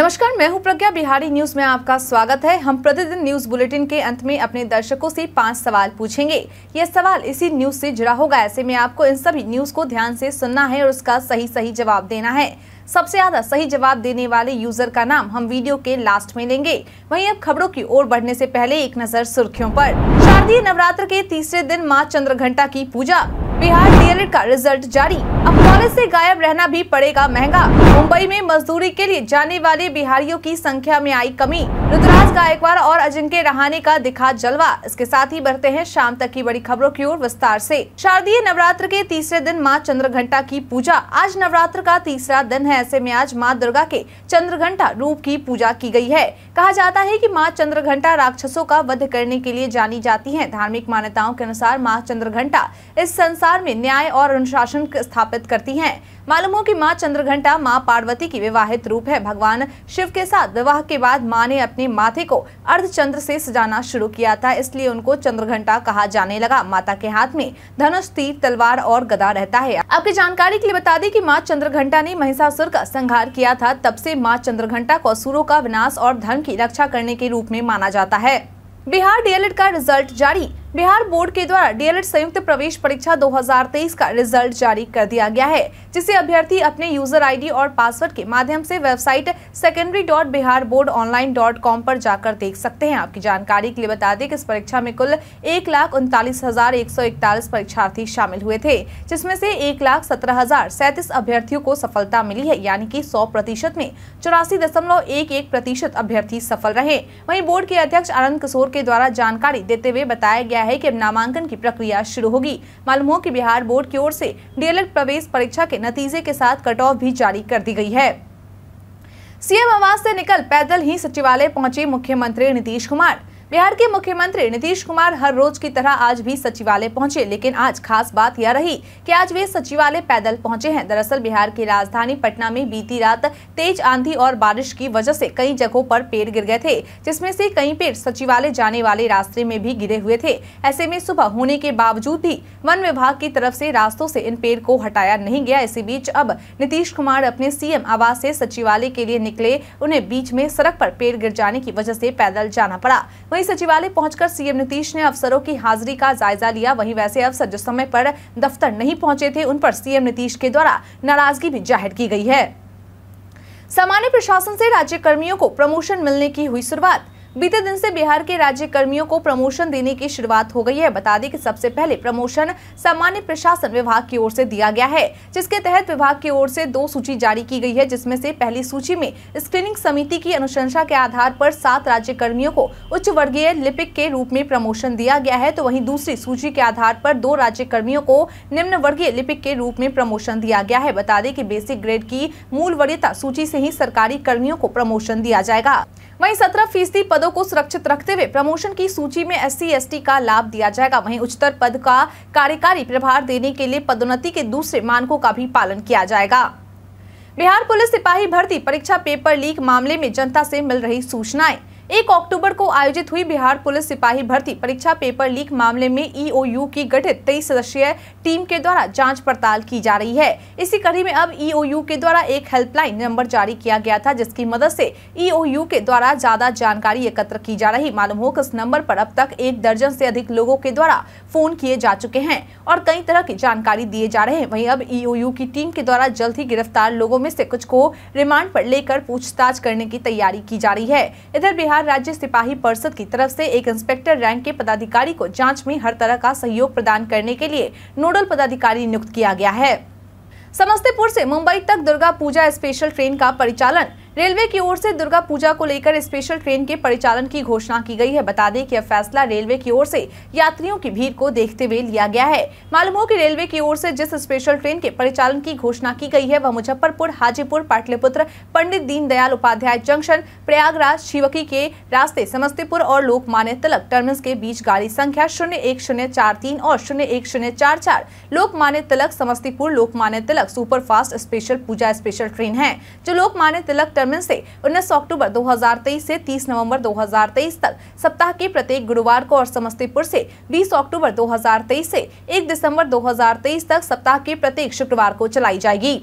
नमस्कार मैं हूं प्रज्ञा बिहारी न्यूज में आपका स्वागत है हम प्रतिदिन न्यूज बुलेटिन के अंत में अपने दर्शकों से पांच सवाल पूछेंगे यह सवाल इसी न्यूज से जुड़ा होगा ऐसे में आपको इन सभी न्यूज को ध्यान से सुनना है और उसका सही सही जवाब देना है सबसे ज्यादा सही जवाब देने वाले यूजर का नाम हम वीडियो के लास्ट में लेंगे वहीं अब खबरों की ओर बढ़ने से पहले एक नजर सुर्खियों पर शारदीय नवरात्र के तीसरे दिन माँ चंद्र घंटा की पूजा बिहार डीएलएड का रिजल्ट जारी अब कॉलेज से गायब रहना भी पड़ेगा महंगा मुंबई में मजदूरी के लिए जाने वाले बिहारियों की संख्या में आई कमी रुद्राज गायकवाड़ और अजिंक्य रहाने का दिखा जलवा इसके साथ ही बढ़ते हैं शाम तक की बड़ी खबरों की ओर विस्तार से शारदीय नवरात्र के तीसरे दिन माँ चंद्रघंटा की पूजा आज नवरात्र का तीसरा दिन है ऐसे में आज माँ दुर्गा के चंद्र रूप की पूजा की गयी है कहा जाता है की माँ चंद्र राक्षसों का वध करने के लिए जानी जाती है धार्मिक मान्यताओं के अनुसार माँ चंद्रघंटा इस संसार संसार में न्याय और अनुशासन स्थापित करती हैं मालूम हो कि माँ चंद्रघंटा माँ पार्वती की विवाहित रूप है भगवान शिव के साथ विवाह के बाद माँ ने अपने माथे को अर्धचंद्र से सजाना शुरू किया था इसलिए उनको चंद्रघंटा कहा जाने लगा माता के हाथ में धनुष तीर तलवार और गदा रहता है आपकी जानकारी के लिए बता दें कि माँ चंद्रघंटा ने महिषासुर का संहार किया था तब से माँ चंद्रघंटा को असुरों का विनाश और धर्म की रक्षा करने के रूप में माना जाता है बिहार डीएलएड का रिजल्ट जारी बिहार बोर्ड के द्वारा डीएलएड संयुक्त प्रवेश परीक्षा 2023 का रिजल्ट जारी कर दिया गया है जिसे अभ्यर्थी अपने यूजर आईडी और पासवर्ड के माध्यम से website secondary dot Bihar board online dot com पर जाकर देख सकते हैं आपकी जानकारी के लिए बता दें कि इस परीक्षा में कुल एक लाख उनतालीस हजार एक सौ इकतालीस परीक्षार्थी शामिल हुए थे जिसमें से एक लाख सत्रह हजार सैंतीस अभ्यर्थियों को सफलता मिली है यानी की सौ प्रतिशत में चौरासी दशमलव एक एक प्रतिशत अभ्यर्थी सफल रहे वही बोर्ड के अध्यक्ष आनंद किशोर के द्वारा जानकारी देते हुए बताया गया गया है कि अब नामांकन की प्रक्रिया शुरू होगी मालूम हो कि बिहार बोर्ड की ओर से डीएलएड प्रवेश परीक्षा के नतीजे के साथ कट ऑफ भी जारी कर दी गई है सीएम आवास से निकल पैदल ही सचिवालय पहुंचे मुख्यमंत्री नीतीश कुमार बिहार के मुख्यमंत्री नीतीश कुमार हर रोज की तरह आज भी सचिवालय पहुंचे लेकिन आज खास बात यह रही कि आज वे सचिवालय पैदल पहुंचे हैं दरअसल बिहार की राजधानी पटना में बीती रात तेज आंधी और बारिश की वजह से कई जगहों पर पेड़ गिर गए थे जिसमें से कई पेड़ सचिवालय जाने वाले रास्ते में भी गिरे हुए थे ऐसे में सुबह होने के बावजूद भी वन विभाग की तरफ ऐसी रास्तों ऐसी इन पेड़ को हटाया नहीं गया इसी बीच अब नीतीश कुमार अपने सीएम आवास ऐसी सचिवालय के लिए निकले उन्हें बीच में सड़क आरोप पेड़ गिर जाने की वजह ऐसी पैदल जाना पड़ा वहीं सचिवालय पहुंचकर सीएम नीतीश ने अफसरों की हाजिरी का जायजा लिया वहीं वैसे अफसर जो समय पर दफ्तर नहीं पहुंचे थे उन पर सीएम नीतीश के द्वारा नाराजगी भी जाहिर की गई है सामान्य प्रशासन से राज्य कर्मियों को प्रमोशन मिलने की हुई शुरुआत बीते दिन से बिहार के राज्य कर्मियों को प्रमोशन देने की शुरुआत हो गई है बता दें कि सबसे पहले प्रमोशन सामान्य प्रशासन विभाग की ओर से दिया गया है जिसके तहत विभाग की ओर से दो सूची जारी की गई है जिसमें से पहली सूची में स्क्रीनिंग समिति की अनुशंसा के आधार पर सात राज्य कर्मियों को उच्च वर्गीय लिपिक के रूप में प्रमोशन दिया गया है तो वही दूसरी सूची के आधार पर दो राज्य कर्मियों को निम्न वर्गीय लिपिक के रूप में प्रमोशन दिया गया है बता दें की बेसिक ग्रेड की मूल वर्यता सूची से ही सरकारी कर्मियों को प्रमोशन दिया जाएगा वही सत्रह फीसदी पदों पदों को सुरक्षित रखते हुए प्रमोशन की सूची में एस सी का लाभ दिया जाएगा वहीं उच्चतर पद का कार्यकारी प्रभार देने के लिए पदोन्नति के दूसरे मानकों का भी पालन किया जाएगा बिहार पुलिस सिपाही भर्ती परीक्षा पेपर लीक मामले में जनता से मिल रही सूचनाएं एक अक्टूबर को आयोजित हुई बिहार पुलिस सिपाही भर्ती परीक्षा पेपर लीक मामले में ईओयू की गठित तेईस सदस्यीय टीम के द्वारा जांच पड़ताल की जा रही है इसी कड़ी में अब ईओयू के द्वारा एक हेल्पलाइन नंबर जारी किया गया था जिसकी मदद से ईओयू के द्वारा ज्यादा जानकारी एकत्र की जा रही मालूम हो कि इस नंबर पर अब तक एक दर्जन से अधिक लोगों के द्वारा फोन किए जा चुके हैं और कई तरह की जानकारी दिए जा रहे हैं वही अब ईओयू की टीम के द्वारा जल्द ही गिरफ्तार लोगों में से कुछ को रिमांड पर लेकर पूछताछ करने की तैयारी की जा रही है इधर बिहार बिहार राज्य सिपाही परिषद की तरफ से एक इंस्पेक्टर रैंक के पदाधिकारी को जांच में हर तरह का सहयोग प्रदान करने के लिए नोडल पदाधिकारी नियुक्त किया गया है समस्तीपुर से मुंबई तक दुर्गा पूजा स्पेशल ट्रेन का परिचालन रेलवे की ओर से दुर्गा पूजा को लेकर स्पेशल ट्रेन के परिचालन की घोषणा की गई है बता दें कि यह फैसला रेलवे की ओर से यात्रियों की भीड़ को देखते हुए लिया गया है मालूम हो कि रेलवे की ओर से जिस स्पेशल ट्रेन के परिचालन की घोषणा की गई है वह मुजफ्फरपुर हाजीपुर पाटलिपुत्र पंडित दीनदयाल उपाध्याय जंक्शन प्रयागराज शिवकी के रास्ते समस्तीपुर और लोकमान्य तिलक टर्मिनस के बीच गाड़ी संख्या शून्य एक शून्य चार तीन और शून्य एक शून्य चार चार लोकमान्य तिलक समस्तीपुर लोकमान्य तिलक सुपरफास्ट स्पेशल पूजा स्पेशल ट्रेन है जो लोकमान्य तिलक चेयरमैन से 19 अक्टूबर 2023 से 30 नवंबर 2023 तक सप्ताह के प्रत्येक गुरुवार को और समस्तीपुर से 20 अक्टूबर 2023 से 1 दिसंबर 2023 तक सप्ताह के प्रत्येक शुक्रवार को चलाई जाएगी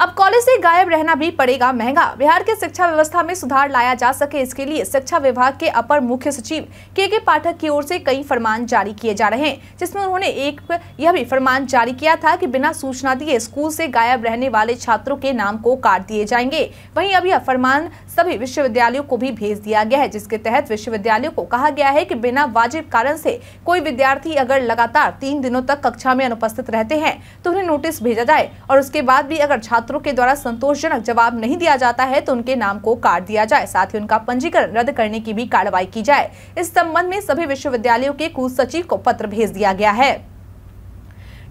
अब कॉलेज से गायब रहना भी पड़ेगा महंगा बिहार के शिक्षा व्यवस्था में सुधार लाया जा सके इसके लिए शिक्षा विभाग के अपर मुख्य सचिव के के पाठक की ओर से कई फरमान जारी किए जा रहे हैं जिसमें उन्होंने एक यह भी फरमान जारी किया था कि बिना सूचना दिए स्कूल से गायब रहने वाले छात्रों के नाम को काट दिए जाएंगे वही अब यह फरमान सभी विश्वविद्यालयों को भी भेज दिया गया है जिसके तहत विश्वविद्यालयों को कहा गया है कि बिना वाजिब कारण से कोई विद्यार्थी अगर लगातार तीन दिनों तक कक्षा में अनुपस्थित रहते हैं तो उन्हें नोटिस भेजा जाए और उसके बाद भी अगर छात्रों के द्वारा संतोषजनक जवाब नहीं दिया जाता है तो उनके नाम को काट दिया जाए साथ ही उनका पंजीकरण रद्द करने की भी कार्रवाई की जाए इस संबंध में सभी विश्वविद्यालयों के कुल सचिव को पत्र भेज दिया गया है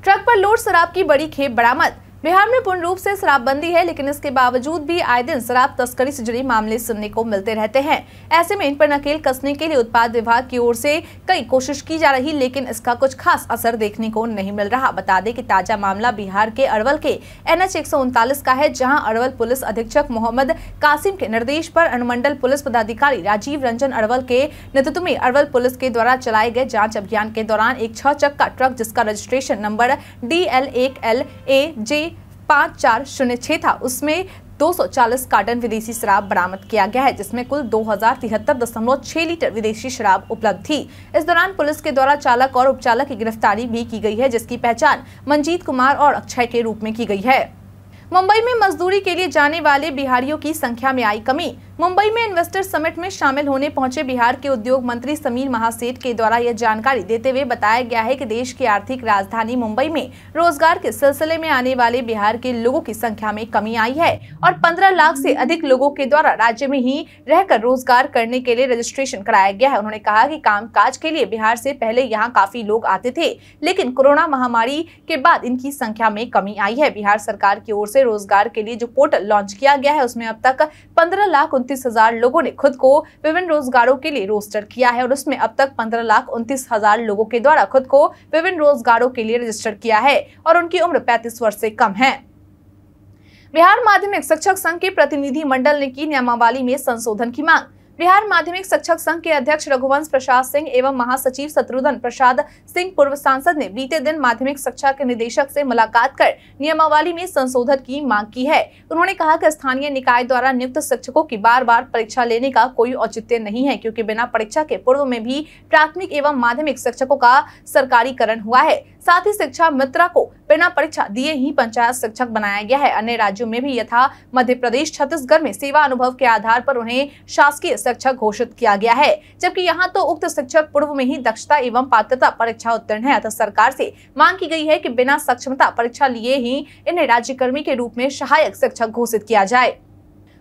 ट्रक पर लोड शराब की बड़ी खेप बरामद बिहार में पूर्ण रूप से शराबबंदी है लेकिन इसके बावजूद भी आए दिन शराब तस्करी से जुड़े मामले सुनने को मिलते रहते हैं ऐसे में इन पर नकेल कसने के लिए उत्पाद विभाग की ओर से कई कोशिश की जा रही लेकिन इसका कुछ खास असर देखने को नहीं मिल रहा बता दें कि ताजा मामला बिहार के अरवल के एन एच का है जहाँ अरवल पुलिस अधीक्षक मोहम्मद कासिम के निर्देश आरोप अनुमंडल पुलिस पदाधिकारी राजीव रंजन अरवल के नेतृत्व में अरवल पुलिस के द्वारा चलाए गए जाँच अभियान के दौरान एक छह चक्का ट्रक जिसका रजिस्ट्रेशन नंबर डी एल एक एल ए जे पाँच चार शून्य छः था उसमें 240 कार्टन विदेशी शराब बरामद किया गया है जिसमें कुल दो लीटर विदेशी शराब उपलब्ध थी इस दौरान पुलिस के द्वारा चालक और उपचालक की गिरफ्तारी भी की गई है जिसकी पहचान मंजीत कुमार और अक्षय के रूप में की गई है मुंबई में मजदूरी के लिए जाने वाले बिहारियों की संख्या में आई कमी मुंबई में इन्वेस्टर समिट में शामिल होने पहुंचे बिहार के उद्योग मंत्री समीर महासेठ के द्वारा यह जानकारी देते हुए बताया गया है कि देश की आर्थिक राजधानी मुंबई में रोजगार के सिलसिले में आने वाले बिहार के लोगों की संख्या में कमी आई है और 15 लाख से अधिक लोगों के द्वारा राज्य में ही रहकर रोजगार करने के लिए रजिस्ट्रेशन कराया गया है उन्होंने कहा की काम के लिए बिहार से पहले यहाँ काफी लोग आते थे लेकिन कोरोना महामारी के बाद इनकी संख्या में कमी आई है बिहार सरकार की ओर से रोजगार के लिए जो पोर्टल लॉन्च किया गया है उसमें अब तक पंद्रह लाख उनतीस हजार लोगों ने खुद को विभिन्न रोजगारों के लिए रोस्टर किया है और उसमें अब तक पंद्रह लाख उनतीस हजार लोगों के द्वारा खुद को विभिन्न रोजगारों के लिए रजिस्टर किया है और उनकी उम्र पैंतीस वर्ष से कम है बिहार माध्यमिक शिक्षक संघ के प्रतिनिधि मंडल ने की नियमावली में संशोधन की मांग बिहार माध्यमिक शिक्षक संघ के अध्यक्ष रघुवंश प्रसाद सिंह एवं महासचिव शत्रुघ्न प्रसाद सिंह पूर्व सांसद ने बीते दिन माध्यमिक शिक्षा के निदेशक से मुलाकात कर नियमावली में संशोधन की मांग की है उन्होंने कहा कि स्थानीय निकाय द्वारा नियुक्त शिक्षकों की बार बार परीक्षा लेने का कोई औचित्य नहीं है क्योंकि बिना परीक्षा के पूर्व में भी प्राथमिक एवं माध्यमिक शिक्षकों का सरकारीकरण हुआ है साथ ही शिक्षा मित्रा को बिना परीक्षा दिए ही पंचायत शिक्षक बनाया गया है अन्य राज्यों में भी यथा मध्य प्रदेश छत्तीसगढ़ में सेवा अनुभव के आधार पर उन्हें शासकीय शिक्षक घोषित किया गया है जबकि यहाँ तो उक्त शिक्षक पूर्व में ही दक्षता एवं पात्रता परीक्षा उत्तीर्ण है अतः सरकार से मांग की गई है की बिना सक्षमता परीक्षा लिए ही इन्हें राज्यकर्मी के रूप में सहायक शिक्षक घोषित किया जाए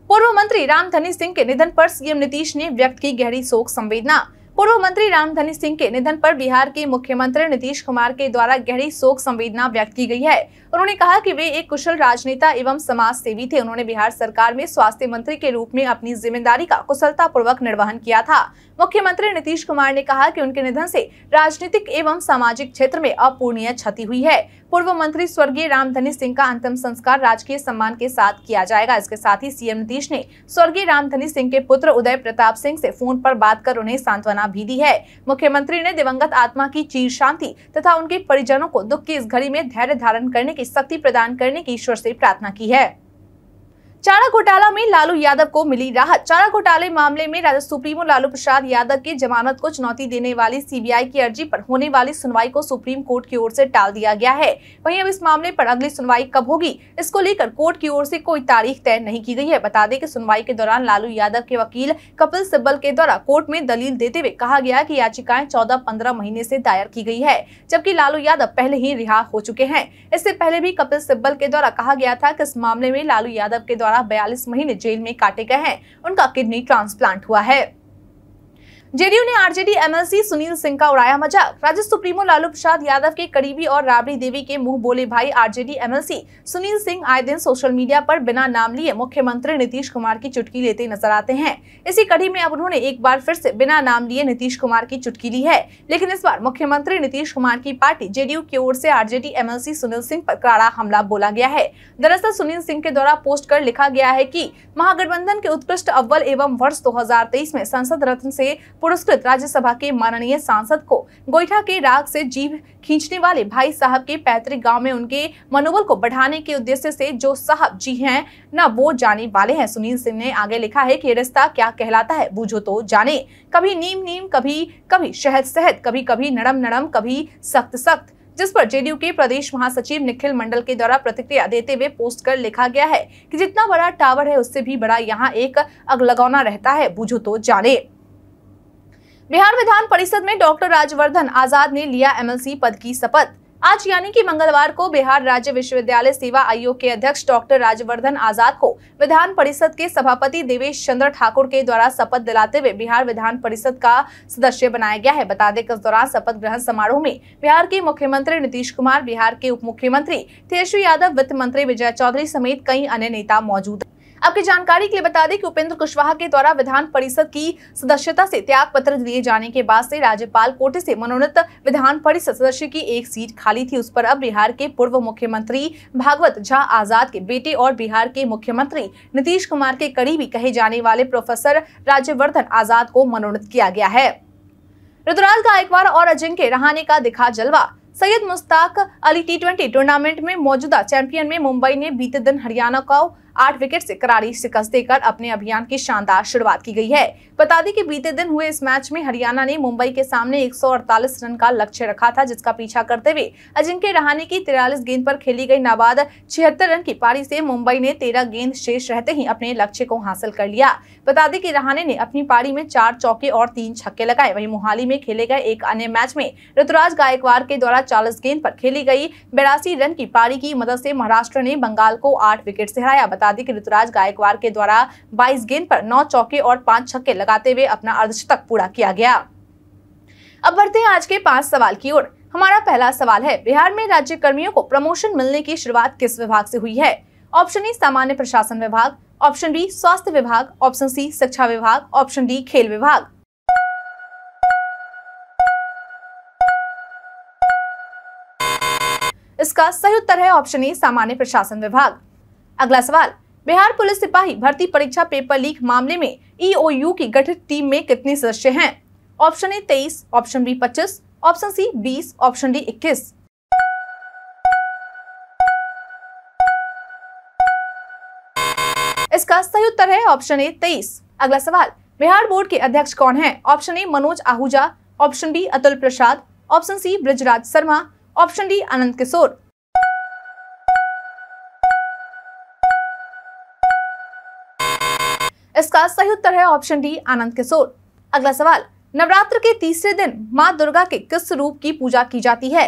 पूर्व मंत्री रामधनी सिंह के निधन पर सीएम नीतीश ने व्यक्त की गहरी शोक संवेदना पूर्व मंत्री रामधनी सिंह के निधन पर बिहार के मुख्यमंत्री नीतीश कुमार के द्वारा गहरी शोक संवेदना व्यक्त की गई है उन्होंने कहा कि वे एक कुशल राजनेता एवं समाज सेवी थे उन्होंने बिहार सरकार में स्वास्थ्य मंत्री के रूप में अपनी जिम्मेदारी का कुशलता पूर्वक निर्वहन किया था मुख्यमंत्री नीतीश कुमार ने कहा कि उनके निधन से राजनीतिक एवं सामाजिक क्षेत्र में अपूर्णीय क्षति हुई है पूर्व मंत्री स्वर्गीय रामधनी सिंह का अंतिम संस्कार राजकीय सम्मान के साथ किया जाएगा इसके साथ ही सीएम नीतीश ने स्वर्गीय रामधनी सिंह के पुत्र उदय प्रताप सिंह से फोन पर बात कर उन्हें सांत्वना भी दी है मुख्यमंत्री ने दिवंगत आत्मा की चीर शांति तथा उनके परिजनों को दुख की इस घड़ी में धैर्य धारण करने की शक्ति प्रदान करने की ईश्वर से प्रार्थना की है चारा घोटाला में लालू यादव को मिली राहत चारा घोटाले मामले में राजद सुप्रीमो लालू प्रसाद यादव की जमानत को चुनौती देने वाली सीबीआई की अर्जी पर होने वाली सुनवाई को सुप्रीम कोर्ट की ओर से टाल दिया गया है वहीं अब इस मामले पर अगली सुनवाई कब होगी इसको लेकर कोर्ट की ओर से कोई तारीख तय नहीं की गई है बता दें की सुनवाई के दौरान लालू यादव के वकील कपिल सिब्बल के द्वारा कोर्ट में दलील देते हुए कहा गया की याचिकाएं चौदह पंद्रह महीने ऐसी दायर की गयी है जबकि लालू यादव पहले ही रिहा हो चुके हैं इससे पहले भी कपिल सिब्बल के द्वारा कहा गया था की इस मामले में लालू यादव के द्वारा द्वारा बयालीस महीने जेल में काटे गए हैं उनका किडनी ट्रांसप्लांट हुआ है जेडीयू ने आरजेडी एमएलसी सुनील सिंह का उड़ाया मजाक राज्य सुप्रीमो लालू प्रसाद यादव के करीबी और राबड़ी देवी के मुंह बोले भाई आरजेडी एमएलसी सुनील सिंह आए दिन सोशल मीडिया पर बिना नाम लिए मुख्यमंत्री नीतीश कुमार की चुटकी लेते नजर आते हैं इसी कड़ी में अब उन्होंने एक बार फिर से बिना नाम लिए नीतीश कुमार की चुटकी ली है लेकिन इस बार मुख्यमंत्री नीतीश कुमार की पार्टी जेडीयू की ओर से आरजेडी एमएलसी सुनील सिंह पर कड़ा हमला बोला गया है दरअसल सुनील सिंह के द्वारा पोस्ट कर लिखा गया है की महागठबंधन के उत्कृष्ट अव्वल एवं वर्ष दो में संसद रत्न ऐसी पुरस्कृत राज्यसभा के माननीय सांसद को गोईठा के राग से जीव खींचने वाले भाई साहब के पैतृक गांव में उनके मनोबल को बढ़ाने के उद्देश्य से जो साहब जी हैं ना वो जाने वाले हैं सुनील सिंह ने आगे लिखा है की रिश्ता क्या कहलाता है बूझो तो जाने कभी नीम नीम कभी कभी शहद शहद कभी कभी नरम नरम कभी सख्त सख्त जिस पर जेडीयू के प्रदेश महासचिव निखिल मंडल के द्वारा प्रतिक्रिया देते हुए पोस्ट कर लिखा गया है कि जितना बड़ा टावर है उससे भी बड़ा यहाँ एक अगलगौना रहता है बूझो तो जाने बिहार विधान परिषद में डॉक्टर राजवर्धन आजाद ने लिया एमएलसी पद की शपथ आज यानी कि मंगलवार को बिहार राज्य विश्वविद्यालय सेवा आयोग के अध्यक्ष डॉक्टर राजवर्धन आजाद को विधान परिषद के सभापति देवेश चंद्र ठाकुर के द्वारा शपथ दिलाते हुए बिहार विधान परिषद का सदस्य बनाया गया है बता दें कि इस दौरान शपथ ग्रहण समारोह में बिहार के मुख्यमंत्री नीतीश कुमार बिहार के उप मुख्यमंत्री तेजस्वी यादव वित्त मंत्री विजय चौधरी समेत कई अन्य नेता मौजूद आपकी जानकारी के लिए बता दें कि उपेंद्र कुशवाहा के द्वारा विधान परिषद की सदस्यता से त्याग पत्र दिए जाने के बाद से राज्यपाल कोटे से मनोनीत विधान परिषद सदस्य की एक सीट खाली थी उस पर अब बिहार के पूर्व मुख्यमंत्री भागवत झा आजाद के बेटे और बिहार के मुख्यमंत्री नीतीश कुमार के करीबी कहे जाने वाले प्रोफेसर राज्यवर्धन आजाद को मनोनीत किया गया है ऋतुराज गायकवाड़ और अजिंक्य रहाने का दिखा जलवा Syed Mushtaq Ali T twenty tournament में मौजूदा चैंपियन में मुंबई ने बीते दिन हरियाणा को आठ विकेट से करारी शिकस्त देकर अपने अभियान की शानदार शुरुआत की गई है बता दें कि बीते दिन हुए इस मैच में हरियाणा ने मुंबई के सामने 148 रन का लक्ष्य रखा था जिसका पीछा करते हुए अजिंक्य रहाने की तिरालीस गेंद पर खेली गई नाबाद छिहत्तर रन की पारी से मुंबई ने तेरह गेंद शेष रहते ही अपने लक्ष्य को हासिल कर लिया बता दें कि रहाने ने अपनी पारी में चार चौके और तीन छक्के लगाए वही मोहाली में खेले गए एक अन्य मैच में ऋतुराज गायकवाड़ के द्वारा चालीस गेंद पर खेली गई बेरासी रन की पारी की मदद से महाराष्ट्र ने बंगाल को आठ विकेट से हराया बता दी कि ऋतुराज गायकवाड़ के द्वारा 22 गेंद पर नौ चौके और पांच छक्के लगाते हुए अपना अर्धशतक पूरा किया गया अब बढ़ते हैं आज के पांच सवाल की ओर हमारा पहला सवाल है बिहार में राज्य कर्मियों को प्रमोशन मिलने की शुरुआत किस विभाग से हुई है ऑप्शन ए सामान्य प्रशासन विभाग ऑप्शन बी स्वास्थ्य विभाग ऑप्शन सी शिक्षा विभाग ऑप्शन डी खेल विभाग इसका सही उत्तर है ऑप्शन ए सामान्य प्रशासन विभाग अगला सवाल बिहार पुलिस सिपाही भर्ती परीक्षा पेपर लीक मामले में ईओयू e की गठित टीम में कितने सदस्य हैं ऑप्शन ए तेईस ऑप्शन बी पच्चीस ऑप्शन सी बीस ऑप्शन डी इक्कीस इसका सही उत्तर है ऑप्शन ए तेईस अगला सवाल बिहार बोर्ड के अध्यक्ष कौन हैं? Option A Manoj Ahuja option B Atul Prasad option C Brajraj Sharma option D Anant Kishore इसका सही उत्तर है ऑप्शन डी आनंद किशोर अगला सवाल नवरात्र के तीसरे दिन माँ दुर्गा के किस रूप की पूजा की जाती है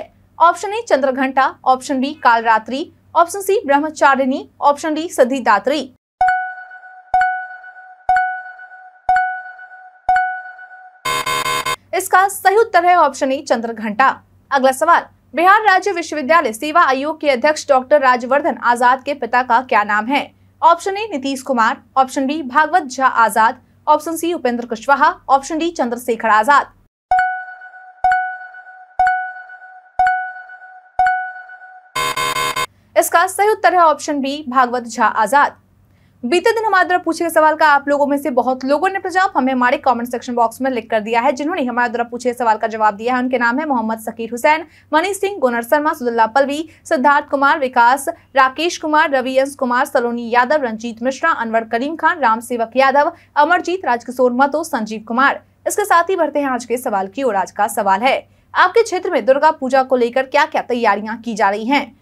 option A Chandraghanta option B Kalaratri option C Brahmacharini option D Siddhidatri इसका सही उत्तर है ऑप्शन ए चंद्र घंटा अगला सवाल बिहार राज्य विश्वविद्यालय सेवा आयोग के अध्यक्ष डॉक्टर राजवर्धन आजाद के पिता का क्या नाम है option A Nitish Kumar option B Bhagwat Jha Azad option C Upendra Kushwaha option D Chandrashekhar Azad इसका सही उत्तर है ऑप्शन बी भागवत झा आजाद बीते दिन हमारे द्वारा पूछे गए सवाल का आप लोगों में से बहुत लोगों ने प्रजाप हमें हमारे कमेंट सेक्शन बॉक्स में लिख कर दिया है जिन्होंने हमारे द्वारा पूछे गए सवाल का जवाब दिया है उनके नाम है मोहम्मद सकीर हुसैन मनीष सिंह गुनर शर्मा सुदुल्ला पलवी सिद्धार्थ कुमार विकास राकेश कुमार रवि अंश कुमार सलोनी यादव रंजीत मिश्रा अनवर करीम खान राम सेवक यादव अमरजीत राजकिशोर महतो संजीव कुमार इसके साथ ही बढ़ते हैं आज के सवाल की और आज का सवाल है आपके क्षेत्र में दुर्गा पूजा को लेकर क्या क्या तैयारियां की जा रही है